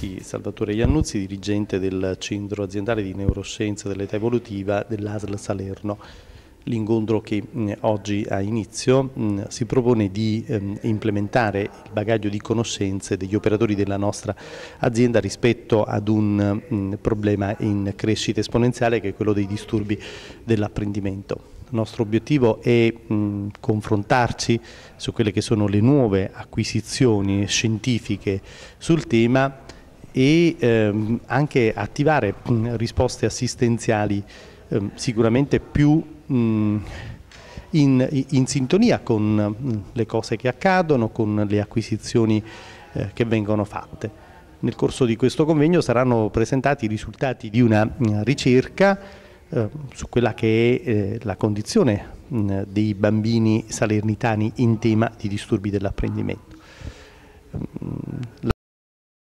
Iannuzzi, Salvatore Iannuzzi, dirigente del Centro Aziendale di Neuroscienze dell'Età Evolutiva dell'ASL Salerno. L'incontro che mm, oggi ha inizio mm, si propone di ehm, implementare il bagaglio di conoscenze degli operatori della nostra azienda rispetto ad un mm, problema in crescita esponenziale che è quello dei disturbi dell'apprendimento. Il nostro obiettivo è mh, confrontarci su quelle che sono le nuove acquisizioni scientifiche sul tema e ehm, anche attivare mh, risposte assistenziali ehm, sicuramente più mh, in, in, sintonia con mh, le cose che accadono, con le acquisizioni eh, che vengono fatte. Nel corso di questo convegno saranno presentati i risultati di una ricerca eh, su quella che è eh, la condizione dei bambini salernitani in tema di disturbi dell'apprendimento